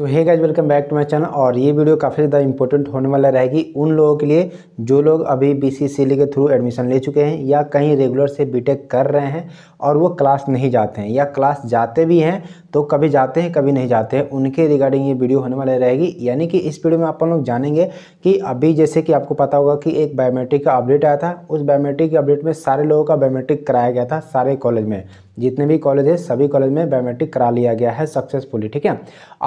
तो hey guys welcome back to my channel और ये वीडियो काफ़ी ज़्यादा इंपॉर्टेंट होने वाला रहेगी उन लोगों के लिए जो लोग अभी बीसीसीएल e के थ्रू एडमिशन ले चुके हैं या कहीं रेगुलर से बीटेक कर रहे हैं और वो क्लास नहीं जाते हैं या क्लास जाते भी हैं तो कभी जाते हैं कभी नहीं जाते हैं उनके रिगार्डिंग ये वीडियो होने वाली रहेगी यानी कि इस वीडियो में आप लोग जानेंगे कि अभी जैसे कि आपको पता होगा कि एक बायोमेट्रिक का अपडेट आया था उस बायोमेट्रिक के अपडेट में सारे लोगों का बायोमेट्रिक कराया गया था सारे कॉलेज में जितने भी कॉलेज है सभी कॉलेज में बायोमेट्रिक करा लिया गया है सक्सेसफुली ठीक है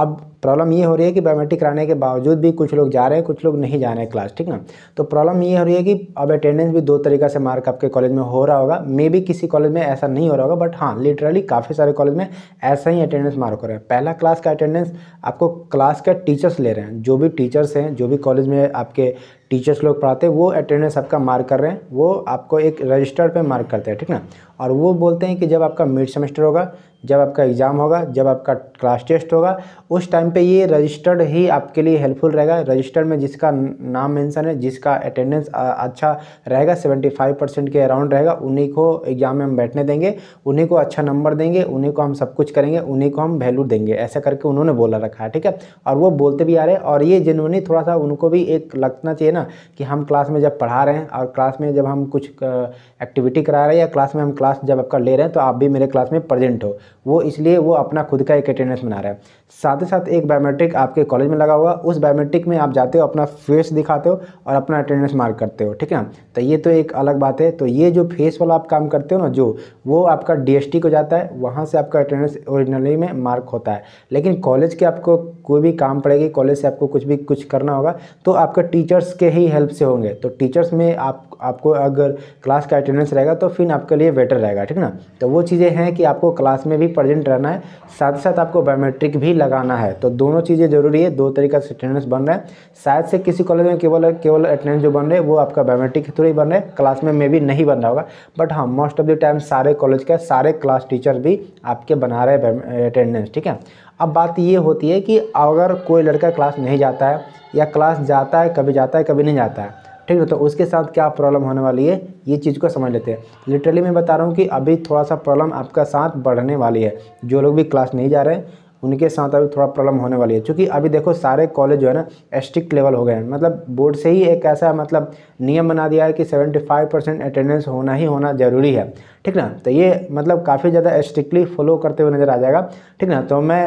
अब प्रॉब्लम ये हो रही है कि बायोमेट्रिक कराने के बावजूद भी कुछ लोग जा रहे हैं कुछ लोग नहीं जा रहे हैं क्लास ठीक ना तो प्रॉब्लम ये हो रही है कि अब अटेंडेंस भी दो तरीका से मार्क आपके कॉलेज में हो रहा होगा मे भी किसी कॉलेज में ऐसा नहीं हो रहा होगा बट हाँ लिटरली काफ़ी सारे कॉलेज में ऐसा ही अटेंडेंस मार्क हो रहा है पहला क्लास का अटेंडेंस आपको क्लास के टीचर्स ले रहे हैं जो भी टीचर्स हैं जो भी कॉलेज में आपके टीचर्स लोग पढ़ाते हैं वो अटेंडेंस आपका मार्क कर रहे हैं वो आपको एक रजिस्टर पे मार्क करते हैं ठीक ना और वो बोलते हैं कि जब आपका मिड सेमेस्टर होगा जब आपका एग्ज़ाम होगा जब आपका क्लास टेस्ट होगा उस टाइम पे ये रजिस्टर्ड ही आपके लिए हेल्पफुल रहेगा रजिस्टर्ड में जिसका नाम मेंशन है जिसका अटेंडेंस अच्छा रहेगा 75 परसेंट के अराउंड रहेगा उन्हीं को एग्ज़ाम में हम बैठने देंगे उन्हीं को अच्छा नंबर देंगे उन्हीं को हम सब कुछ करेंगे उन्हीं को हम वैल्यू देंगे ऐसा करके उन्होंने बोला रखा है ठीक है और वो बोलते भी आ रहे हैं और ये जिन्होंने थोड़ा सा उनको भी एक लगना चाहिए ना कि हम क्लास में जब पढ़ा रहे हैं और क्लास में जब हम कुछ एक्टिविटी करा रहे हैं या क्लास में हम क्लास जब आपका ले रहे हैं तो आप भी मेरे क्लास में प्रजेंट हो वो इसलिए वो अपना खुद का एक अटेंडेंस बना रहा है साथ ही साथ एक बायोमेट्रिक आपके कॉलेज में लगा हुआ उस बायोमेट्रिक में आप जाते हो अपना फेस दिखाते हो और अपना अटेंडेंस मार्क करते हो ठीक है ना तो ये तो एक अलग बात है तो ये जो फेस वाला आप काम करते हो ना जो वो आपका डी को जाता है वहाँ से आपका अटेंडेंस ओरिजिनली में मार्क होता है लेकिन कॉलेज के आपको कोई भी काम पड़ेगी कॉलेज से आपको कुछ भी कुछ करना होगा तो आपका टीचर्स के ही हेल्प से होंगे तो टीचर्स में आप आपको अगर क्लास का अटेंडेंस रहेगा तो फिर आपके लिए बेटर रहेगा ठीक ना तो वो चीज़ें हैं कि आपको क्लास में भी भी प्रेजेंट रहना है साथ ही साथ आपको बायोमेट्रिक भी लगाना है तो दोनों चीज़ें जरूरी है दो तरीके से अटेंडेंस बन रहे हैं शायद से किसी कॉलेज में केवल केवल अटेंडेंस जो बन रहे हैं वो आपका बायोमेट्रिक थ्रू ही बन रहे हैं क्लास में मे भी नहीं बन रहा होगा बट हाँ मोस्ट ऑफ द टाइम सारे कॉलेज के सारे क्लास टीचर भी आपके बना रहे अटेंडेंस ठीक है अब बात ये होती है कि अगर कोई लड़का क्लास नहीं जाता है या क्लास जाता है कभी जाता है कभी नहीं जाता है ठीक है तो उसके साथ क्या प्रॉब्लम होने वाली है ये चीज़ को समझ लेते हैं लिटरली मैं बता रहा हूँ कि अभी थोड़ा सा प्रॉब्लम आपका साथ बढ़ने वाली है जो लोग भी क्लास नहीं जा रहे हैं उनके साथ अभी थोड़ा प्रॉब्लम होने वाली है क्योंकि अभी देखो सारे कॉलेज जो है ना स्ट्रिक्ट लेवल हो गए हैं मतलब बोर्ड से ही एक ऐसा मतलब नियम बना दिया है कि 75 परसेंट अटेंडेंस होना ही होना ज़रूरी है ठीक ना तो ये मतलब काफ़ी ज़्यादा स्ट्रिक्टली फॉलो करते हुए नज़र आ जाएगा ठीक ना तो मैं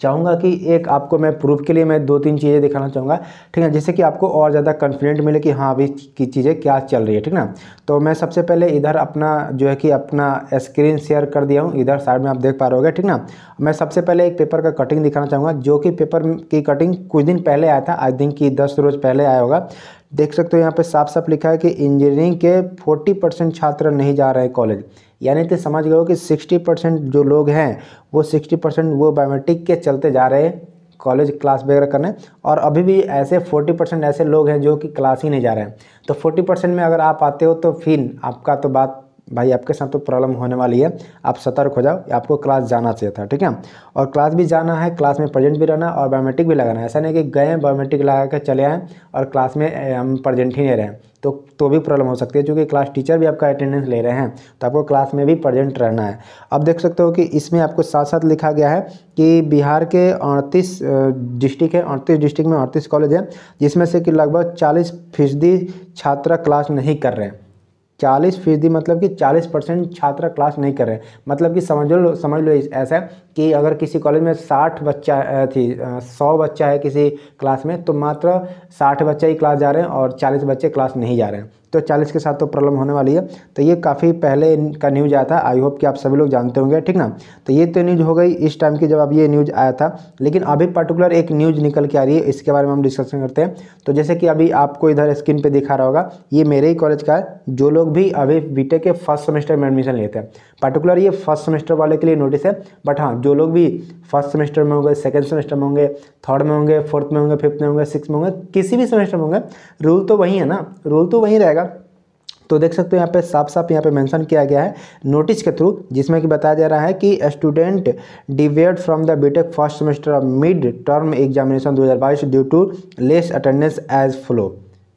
चाहूँगा कि एक आपको मैं प्रूफ के लिए मैं दो तीन चीज़ें दिखाना चाहूँगा ठीक है जिससे कि आपको और ज़्यादा कॉन्फिडेंट मिले कि हाँ अभी की चीज़ें क्या चल रही है ठीक ना तो मैं सबसे पहले इधर अपना जो है कि अपना स्क्रीन शेयर कर दिया हूँ इधर साइड में आप देख पा रहे हो ठीक ना मैं सबसे पहले एक पेपर का कटिंग दिखाना चाहूँगा जो कि पेपर की कटिंग कुछ दिन पहले आया था आई थिंक कि दस रोज़ पहले आया होगा देख सकते हो यहाँ पे साफ साफ लिखा है कि इंजीनियरिंग के 40 परसेंट छात्र नहीं जा रहे हैं कॉलेज यानी तो समझ गए हो कि 60 परसेंट जो लोग हैं वो 60 परसेंट वो बायोमेट्रिक के चलते जा रहे हैं कॉलेज क्लास वगैरह करने और अभी भी ऐसे 40 परसेंट ऐसे लोग हैं जो कि क्लास ही नहीं जा रहे हैं तो 40 परसेंट में अगर आप आते हो तो फिर आपका तो बात भाई आपके साथ तो प्रॉब्लम होने वाली है आप सतर्क हो जाओ आपको क्लास जाना चाहिए था ठीक है और क्लास भी जाना है क्लास में प्रेजेंट भी रहना और बायोमेट्रिक भी लगाना है ऐसा नहीं कि गए बायोमेट्रिक लगा कर चले आएँ और क्लास में हम प्रेजेंट ही नहीं रहें तो तो भी प्रॉब्लम हो सकती है क्योंकि क्लास टीचर भी आपका अटेंडेंस ले रहे हैं तो आपको क्लास में भी प्रेजेंट रहना है अब देख सकते हो कि इसमें आपको साथ साथ लिखा गया है कि बिहार के अड़तीस डिस्ट्रिक्ट है अड़तीस डिस्ट्रिक्ट में अड़तीस कॉलेज है जिसमें से कि लगभग चालीस फीसदी छात्र क्लास नहीं कर रहे हैं चालीस फीसदी मतलब कि चालीस परसेंट छात्र क्लास नहीं कर रहे मतलब कि समझ लो समझ लो ऐसा है कि अगर किसी कॉलेज में साठ बच्चा थी सौ बच्चा है किसी क्लास में तो मात्र साठ बच्चे ही क्लास जा रहे हैं और चालीस बच्चे क्लास नहीं जा रहे हैं तो चालीस के साथ तो प्रॉब्लम होने वाली है तो ये काफ़ी पहले का न्यूज़ आया था आई होप कि आप सभी लोग जानते होंगे ठीक ना तो ये तो न्यूज़ हो गई इस टाइम की जब अब ये न्यूज़ आया था लेकिन अभी पर्टिकुलर एक न्यूज़ निकल के आ रही है इसके बारे में हम डिस्कशन करते हैं तो जैसे कि अभी आपको इधर स्क्रीन पर दिखा रहा होगा ये मेरे ही कॉलेज का है जो लोग भी अभी बी के फर्स्ट सेमेस्टर में एडमिशन लेते हैं पर्टिकुलर ये फर्स्ट सेमेस्टर वाले के लिए नोटिस है बट हाँ जो लोग भी फर्स्ट सेमेस्टर में होंगे सेकेंड सेमेस्टर में होंगे थर्ड में होंगे फोर्थ में होंगे फिफ्थ में होंगे सिक्स में होंगे किसी भी सेमेस्टर में होंगे रूल तो वही है ना रूल तो वही रहेगा तो देख सकते हो यहाँ पे साफ साफ यहाँ पे मेंशन किया गया है नोटिस के थ्रू जिसमें कि बताया जा रहा है कि स्टूडेंट डिवेट from the BTech first semester of mid term examination 2022 due to less attendance as follow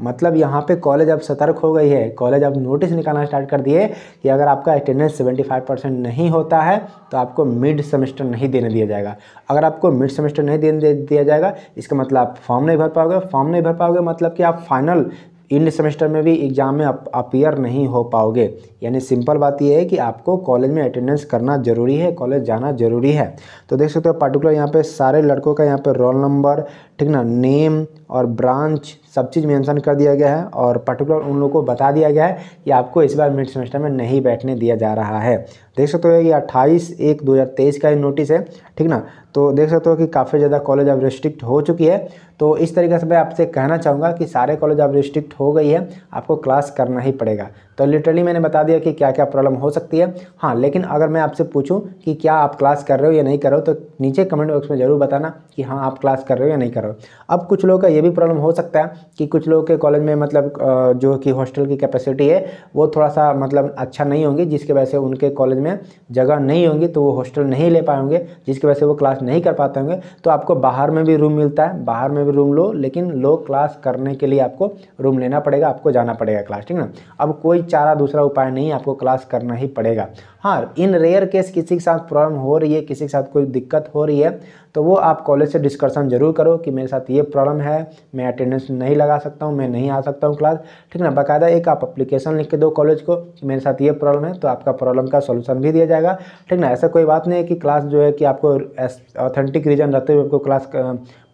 मतलब यहाँ पे कॉलेज अब सतर्क हो गई है कॉलेज अब नोटिस निकालना स्टार्ट कर दिए कि अगर आपका अटेंडेंस 75 परसेंट नहीं होता है तो आपको मिड सेमेस्टर नहीं देने दिया जाएगा अगर आपको मिड सेमेस्टर नहीं देने दिया जाएगा इसका मतलब आप फॉर्म नहीं भर पाओगे फॉर्म नहीं भर पाओगे मतलब कि आप फाइनल इन सेमेस्टर में भी एग्ज़ाम में आप अपियर नहीं हो पाओगे यानी सिंपल बात यह है कि आपको कॉलेज में अटेंडेंस करना ज़रूरी है कॉलेज जाना ज़रूरी है तो देख सकते हो पार्टिकुलर यहाँ पे सारे लड़कों का यहाँ पे रोल नंबर ठीक ना नेम और ब्रांच सब चीज़ मेंशन कर दिया गया है और पर्टिकुलर उन लोगों को बता दिया गया है कि आपको इस बार मिड सेमेस्टर में नहीं बैठने दिया जा रहा है देख सकते हो ये अट्ठाईस एक दो का ये नोटिस है ठीक ना तो देख सकते हो कि काफ़ी ज़्यादा कॉलेज अब रिस्ट्रिक्ट हो चुकी है तो इस तरीके से मैं आपसे कहना चाहूँगा कि सारे कॉलेज अब रिस्ट्रिक्ट हो गई है आपको क्लास करना ही पड़ेगा तो लिटरली मैंने बता दिया कि क्या क्या प्रॉब्लम हो सकती है हाँ लेकिन अगर मैं आपसे पूछूँ कि क्या आप क्लास कर रहे हो या नहीं कर रहे हो तो नीचे कमेंट बॉक्स में ज़रूर बताना कि हाँ आप क्लास कर रहे हो या नहीं कर रहे हो अब कुछ लोगों का ये भी प्रॉब्लम हो सकता है कि कुछ लोगों के कॉलेज में मतलब जो कि हॉस्टल की कैपेसिटी है वो थोड़ा सा मतलब अच्छा नहीं होंगी जिसकी वजह से उनके कॉलेज में जगह नहीं होंगी तो वो हॉस्टल नहीं ले पाएंगे जिसकी वजह से वो क्लास नहीं कर पाते होंगे तो आपको बाहर में भी रूम मिलता है बाहर में भी रूम लो लेकिन लो क्लास करने के लिए आपको रूम लेना पड़ेगा आपको जाना पड़ेगा क्लास ठीक ना अब कोई चारा दूसरा उपाय नहीं आपको क्लास करना ही पड़ेगा हाँ इन रेयर केस किसी के साथ प्रॉब्लम हो रही है किसी के साथ कोई दिक्कत हो रही है तो वो आप कॉलेज से डिस्कशन जरूर करो कि मेरे साथ ये प्रॉब्लम है मैं अटेंडेंस नहीं लगा सकता हूँ मैं नहीं आ सकता हूँ क्लास ठीक ना बाकायदा एक आप अप्लीकेशन लिख के दो कॉलेज को कि मेरे साथ ये प्रॉब्लम है तो आपका प्रॉब्लम का सोल्यूशन भी दिया जाएगा ठीक ना ऐसा कोई बात नहीं है कि क्लास जो है कि आपको ऑथेंटिक रीज़न रहते हुए आपको क्लास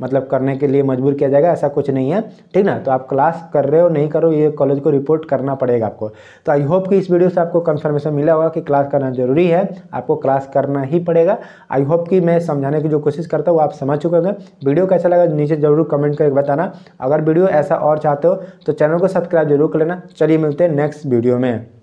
मतलब करने के लिए मजबूर किया जाएगा ऐसा कुछ नहीं है ठीक ना तो आप क्लास कर रहे हो नहीं करो ये कॉलेज को रिपोर्ट करना पड़ेगा आपको तो आई होप कि इस वीडियो से आपको कन्फर्मेशन मिला होगा कि क्लास करना जरूरी है आपको क्लास करना ही पड़ेगा आई होप कि मैं समझाने की जो कोशिश करता हूँ आप समझ चुके होंगे वीडियो कैसा लगा नीचे जरूर कमेंट करके बताना अगर वीडियो ऐसा और चाहते हो तो चैनल को सब्सक्राइब जरूर कर लेना चलिए मिलते हैं नेक्स्ट वीडियो में